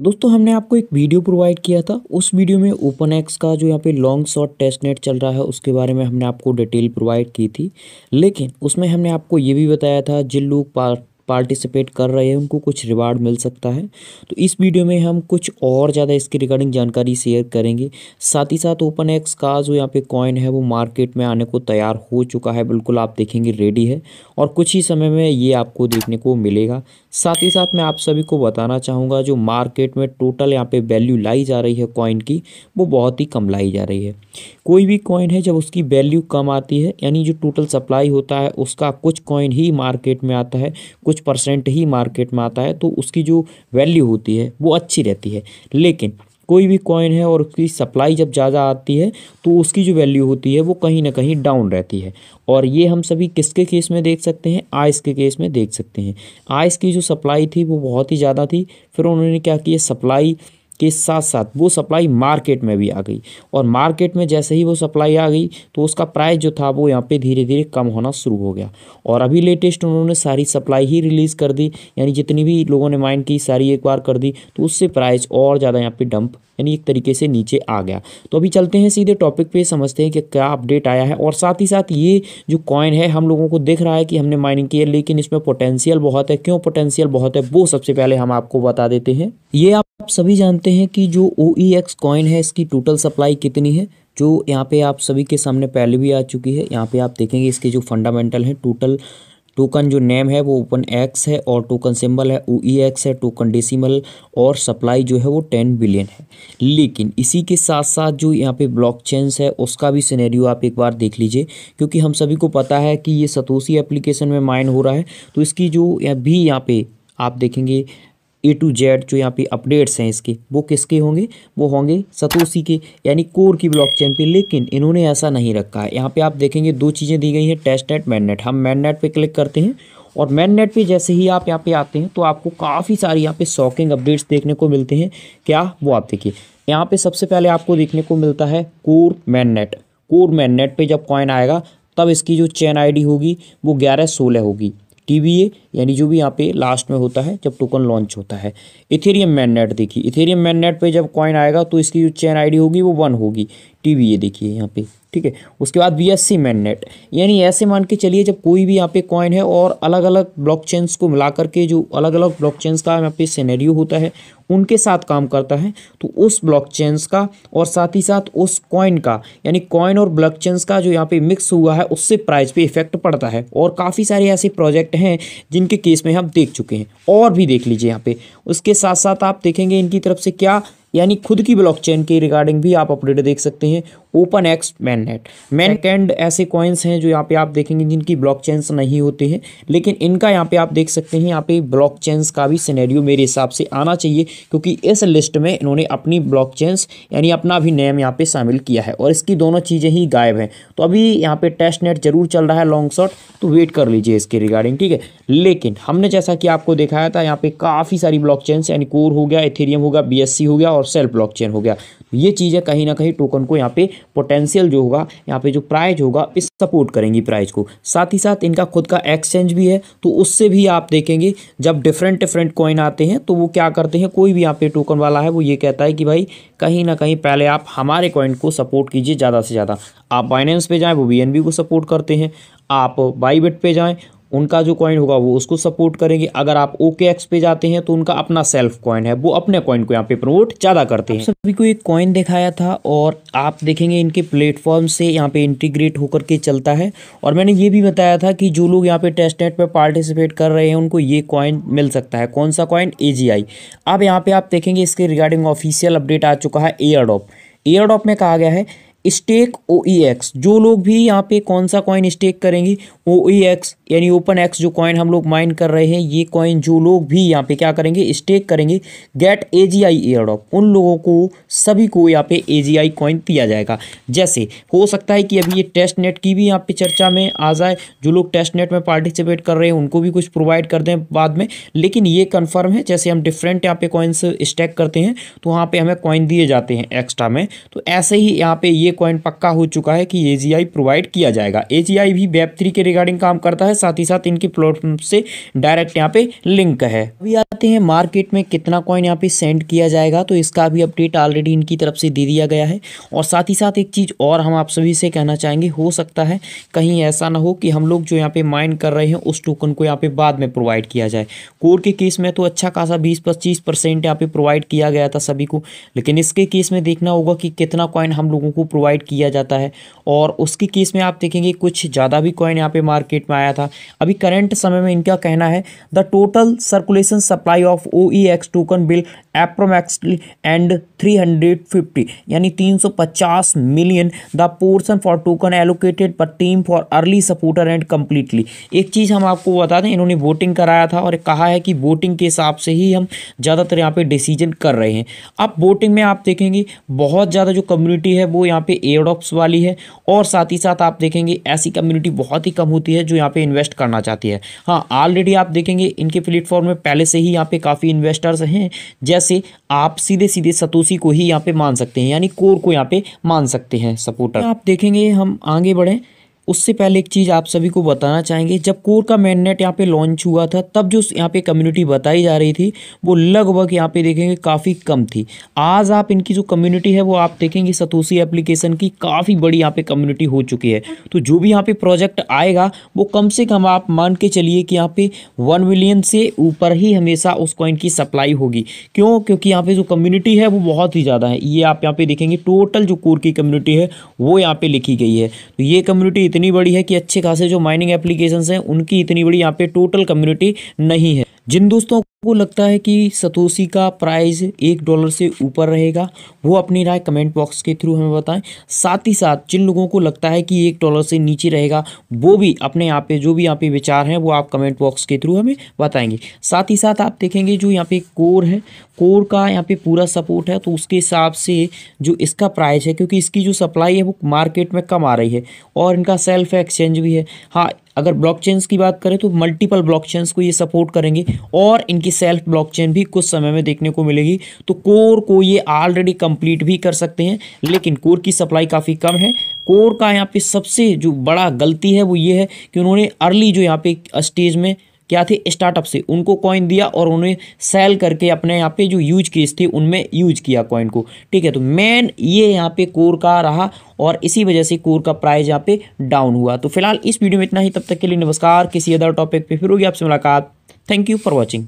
दोस्तों हमने आपको एक वीडियो प्रोवाइड किया था उस वीडियो में ओपन एक्स का जो यहाँ पे लॉन्ग शॉर्ट टेस्ट नेट चल रहा है उसके बारे में हमने आपको डिटेल प्रोवाइड की थी लेकिन उसमें हमने आपको ये भी बताया था जिन लोग पार्ट पार्टिसिपेट कर रहे हैं उनको कुछ रिवार्ड मिल सकता है तो इस वीडियो में हम कुछ और ज़्यादा इसके रिगार्डिंग जानकारी शेयर करेंगे साथ ही साथ ओपन एक्स का जो यहाँ पे कॉइन है वो मार्केट में आने को तैयार हो चुका है बिल्कुल आप देखेंगे रेडी है और कुछ ही समय में ये आपको देखने को मिलेगा साथ ही साथ मैं आप सभी को बताना चाहूँगा जो मार्केट में टोटल यहाँ पर वैल्यू लाई जा रही है कॉइन की वो बहुत ही कम लाई जा रही है कोई भी कॉइन है जब उसकी वैल्यू कम आती है यानी जो टोटल सप्लाई होता है उसका कुछ कॉइन ही मार्केट में आता है कुछ कुछ परसेंट ही मार्केट में आता है तो उसकी जो वैल्यू होती है वो अच्छी रहती है लेकिन कोई भी कॉइन है और उसकी सप्लाई जब ज़्यादा आती है तो उसकी जो वैल्यू होती है वो कहीं ना कहीं डाउन रहती है और ये हम सभी किसके केस में देख सकते हैं आइस के केस में देख सकते हैं आइस की जो सप्लाई थी वो बहुत ही ज़्यादा थी फिर उन्होंने क्या किया सप्लाई के साथ साथ वो सप्लाई मार्केट में भी आ गई और मार्केट में जैसे ही वो सप्लाई आ गई तो उसका प्राइस जो था वो यहाँ पे धीरे धीरे कम होना शुरू हो गया और अभी लेटेस्ट उन्होंने सारी सप्लाई ही रिलीज़ कर दी यानी जितनी भी लोगों ने माइंड की सारी एक बार कर दी तो उससे प्राइस और ज़्यादा यहाँ पर डंप यानी एक तरीके से नीचे आ गया तो अभी चलते हैं सीधे टॉपिक पे समझते हैं कि क्या अपडेट आया है और साथ ही साथ ये जो कॉइन है हम लोगों को दिख रहा है कि हमने माइनिंग की है लेकिन इसमें पोटेंशियल बहुत है क्यों पोटेंशियल बहुत है वो सबसे पहले हम आपको बता देते हैं ये आप सभी जानते हैं हैं कि जो ओ ई एक्स कॉइन है इसकी टोटल सप्लाई कितनी है जो यहाँ पे आप सभी के सामने पहले भी आ चुकी है यहाँ पे आप देखेंगे इसके जो फंडामेंटल हैं टोटल टोकन जो नेम है वो ओपन एक्स है और टोकन सिंबल है ओ ई एक्स है टोकन डेसिमल और सप्लाई जो है वो टेन बिलियन है लेकिन इसी के साथ साथ जो यहाँ पे ब्लॉक चेंस है उसका भी सिनेरियो आप एक बार देख लीजिए क्योंकि हम सभी को पता है कि ये सतोसी एप्लीकेशन में माइन हो रहा है तो इसकी जो भी यहाँ पे आप देखेंगे ए टू जेड जो यहाँ पे अपडेट्स हैं इसके वो किसके होंगे वो होंगे सतोसी के यानी कोर की ब्लॉकचेन पे लेकिन इन्होंने ऐसा नहीं रखा है यहाँ पे आप देखेंगे दो चीज़ें दी गई हैं टेस्ट नेट मैननेट हम मैननेट पे क्लिक करते हैं और मैन नेट पे जैसे ही आप यहाँ पे आते हैं तो आपको काफ़ी सारी यहाँ पे शॉकिंग अपडेट्स देखने को मिलते हैं क्या वो आप देखिए यहाँ पर सबसे पहले आपको देखने को मिलता है core mainnet core mainnet पर जब कॉइन आएगा तब इसकी जो चेन आईडी होगी वो ग्यारह सोलह होगी टी यानी जो भी यहाँ पे लास्ट में होता है जब टोकन लॉन्च होता है इथेरियम मैननेट देखिए इथेरियम मैननेट पे जब कॉइन आएगा तो इसकी जो चेन आईडी होगी वो वन होगी टी देखिए यहाँ पे ठीक है उसके बाद बी एस मैननेट यानी ऐसे मान के चलिए जब कोई भी यहाँ पे कॉइन है और अलग अलग ब्लॉक को मिला करके जो अलग अलग ब्लॉक का यहाँ पे सिनेरियो होता है उनके साथ काम करता है तो उस ब्लॉक का और साथ ही साथ उस कॉइन का यानी कॉइन और ब्लॉक का जो यहाँ पे मिक्स हुआ है उससे प्राइस पे इफेक्ट पड़ता है और काफ़ी सारे ऐसे प्रोजेक्ट हैं जिनके केस में हम देख चुके हैं और भी देख लीजिए यहाँ पे उसके साथ साथ आप देखेंगे इनकी तरफ से क्या यानी खुद की ब्लॉकचेन के रिगार्डिंग भी आप अपडेट देख सकते हैं ओपन एक्स मैन नेट मैन कैंड ऐसे कॉइन्स हैं जो यहाँ पे आप देखेंगे जिनकी ब्लॉक नहीं होती हैं लेकिन इनका यहाँ पे आप देख सकते हैं यहाँ पे ब्लॉक का भी सिनेरियो मेरे हिसाब से आना चाहिए क्योंकि इस लिस्ट में इन्होंने अपनी ब्लॉक यानी अपना भी नेम यहाँ पे शामिल किया है और इसकी दोनों चीज़ें ही गायब हैं तो अभी यहाँ पर टेस्ट नेट जरूर चल रहा है लॉन्ग शॉट तो वेट कर लीजिए इसके रिगार्डिंग ठीक है लेकिन हमने जैसा कि आपको दिखाया था यहाँ पर काफ़ी सारी ब्लॉक यानी कोर हो गया एथेरियम हो गया बी हो गया और सेल्फ ब्लॉक हो गया ये चीज़ें कहीं ना कहीं टोकन को यहाँ पर पोटेंशियल जो होगा यहाँ पे जो प्राइज होगा इस सपोर्ट करेंगी प्राइज को साथ ही साथ इनका खुद का एक्सचेंज भी है तो उससे भी आप देखेंगे जब डिफरेंट डिफरेंट कॉइन आते हैं तो वो क्या करते हैं कोई भी यहाँ पे टोकन वाला है वो ये कहता है कि भाई कहीं ना कहीं पहले आप हमारे कॉइन को सपोर्ट कीजिए ज़्यादा से ज़्यादा आप बाइनेंस पे जाएँ वो बी को सपोर्ट करते हैं आप बाईबेट पे जाएँ उनका जो कॉइन होगा वो उसको सपोर्ट करेंगे अगर आप ओके एक्स पे जाते हैं तो उनका अपना सेल्फ कॉइन है वो अपने कॉइन को यहाँ पे प्रमोट ज़्यादा करते हैं सभी को एक कॉइन दिखाया था और आप देखेंगे इनके प्लेटफॉर्म से यहाँ पे इंटीग्रेट होकर के चलता है और मैंने ये भी बताया था कि जो लोग यहाँ पे टेस्ट नेट पर पार्टिसिपेट कर रहे हैं उनको ये कॉइन मिल सकता है कौन सा कॉइन ए अब यहाँ पर आप देखेंगे इसके रिगार्डिंग ऑफिशियल अपडेट आ चुका है एयर एयरडॉप में कहा गया है स्टेक ओ ई एक्स जो लोग भी यहाँ पे कौन सा कॉइन स्टेक करेंगे ओ ई एक्स यानी ओपन एक्स जो कॉइन हम लोग माइन कर रहे हैं ये कॉइन जो लोग भी यहाँ पे क्या करेंगे स्टेक करेंगे गेट ए जी आई एयरडॉप उन लोगों को सभी को यहाँ पे ए जी आई कॉइन दिया जाएगा जैसे हो सकता है कि अभी ये टेस्ट नेट की भी यहाँ पे चर्चा में आ जाए जो लोग टेस्ट नेट में पार्टिसिपेट कर रहे हैं उनको भी कुछ प्रोवाइड कर दें बाद में लेकिन ये कन्फर्म है जैसे हम डिफरेंट यहाँ पे कॉइन्स स्टेक करते हैं तो वहाँ पर हमें कॉइन दिए जाते हैं एक्स्ट्रा में तो ऐसे ही यहाँ पे ये कॉइन पक्का हो चुका है कि ए प्रोवाइड किया जाएगा ए भी वेब थ्री के रिगार्डिंग काम करता है साथ ही साथ इनके प्लेटफॉर्म से डायरेक्ट यहाँ पे लिंक है अभी आते हैं मार्केट में कितना कॉइन यहाँ पे सेंड किया जाएगा तो इसका भी अपडेट ऑलरेडी इनकी तरफ से दे दिया गया है और साथ ही साथ एक चीज़ और हम आप सभी से कहना चाहेंगे हो सकता है कहीं ऐसा ना हो कि हम लोग जो यहाँ पे माइन कर रहे हैं उस टोकन को यहाँ पे बाद में प्रोवाइड किया जाए कोर के केस में तो अच्छा खासा बीस पच्चीस परसेंट यहाँ पे प्रोवाइड किया गया था सभी को लेकिन इसके केस में देखना होगा कि कितना कॉइन हम लोगों को प्रोवाइड प्रोवाइड किया जाता है और उसकी केस में आप देखेंगे कुछ ज़्यादा भी कॉइन यहाँ पे मार्केट में आया था अभी करंट समय में इनका कहना है the total circulation supply of O E X token will approximately and 350 यानी 350 million the portion for token allocated पर team for early supporter and completely एक चीज़ हम आपको बता दें इन्होंने वोटिंग कराया था और कहा है कि वोटिंग के हिसाब से ही हम ज़्यादातर यहाँ पे डिसीजन कर रहे हैं अब वोटिंग में आप देखेंगे बहुत ज़्यादा जो कम्युनिटी है वो यहाँ पे एयरडॉप्स वाली है और साथ ही साथ आप देखेंगे ऐसी कम्युनिटी बहुत ही कम होती है जो यहाँ पे इन्वेस्ट करना चाहती है हाँ ऑलरेडी आप देखेंगे इनके प्लेटफॉर्म में पहले से ही यहाँ पे काफ़ी इन्वेस्टर्स हैं जैसे से आप सीधे सीधे सतोसी को ही यहाँ पे मान सकते हैं यानी कोर को यहाँ पे मान सकते हैं सपोर्टर आप देखेंगे हम आगे बढ़ें उससे पहले एक चीज़ आप सभी को बताना चाहेंगे जब कोर का मेननेट यहाँ पे लॉन्च हुआ था तब जो यहाँ पे कम्युनिटी बताई जा रही थी वो लगभग यहाँ पे देखेंगे काफ़ी कम थी आज आप इनकी जो कम्युनिटी है वो आप देखेंगे सतोसी एप्लीकेशन की काफ़ी बड़ी यहाँ पे कम्युनिटी हो चुकी है तो जो भी यहाँ पे प्रोजेक्ट आएगा वो कम से कम आप मान के चलिए कि यहाँ पे वन मिलियन से ऊपर ही हमेशा उस कॉइन की सप्लाई होगी क्यों क्योंकि यहाँ पर जो कम्युनिटी है वो बहुत ही ज़्यादा है ये आप यहाँ पर देखेंगे टोटल जो कोर की कम्युनिटी है वो यहाँ पर लिखी गई है तो ये कम्युनिटी इतनी बड़ी है कि अच्छे खासे जो माइनिंग एप्लीकेशन हैं उनकी इतनी बड़ी यहाँ पे टोटल कम्युनिटी नहीं है जिन दोस्तों को लगता है कि सतोशी का प्राइस एक डॉलर से ऊपर रहेगा वो अपनी राय कमेंट बॉक्स के थ्रू हमें बताएं साथ ही साथ जिन लोगों को लगता है कि एक डॉलर से नीचे रहेगा वो भी अपने यहाँ पे जो भी यहाँ पे विचार हैं वो आप कमेंट बॉक्स के थ्रू हमें बताएंगे साथ ही साथ आप देखेंगे जो यहाँ पे कोर है कोर का यहाँ पे पूरा सपोर्ट है तो उसके हिसाब से जो इसका प्राइस है क्योंकि इसकी जो सप्लाई है वो मार्केट में कम आ रही है और इनका सेल्फ एक्सचेंज भी है हाँ अगर ब्लॉकचेन्स की बात करें तो मल्टीपल ब्लॉकचेन्स को ये सपोर्ट करेंगे और इनकी सेल्फ ब्लॉकचेन भी कुछ समय में देखने को मिलेगी तो कोर को ये ऑलरेडी कंप्लीट भी कर सकते हैं लेकिन कोर की सप्लाई काफ़ी कम है कोर का यहाँ पे सबसे जो बड़ा गलती है वो ये है कि उन्होंने अर्ली जो यहाँ पे स्टेज में क्या थे स्टार्टअप से उनको कॉइन दिया और उन्हें सेल करके अपने यहाँ पे जो यूज केस थे उनमें यूज किया कॉइन को ठीक है तो मेन ये यहाँ पे कोर का रहा और इसी वजह से कोर का प्राइस यहाँ पे डाउन हुआ तो फिलहाल इस वीडियो में इतना ही तब तक के लिए नमस्कार किसी अदर टॉपिक पे फिर होगी आपसे मुलाकात थैंक यू फॉर वॉचिंग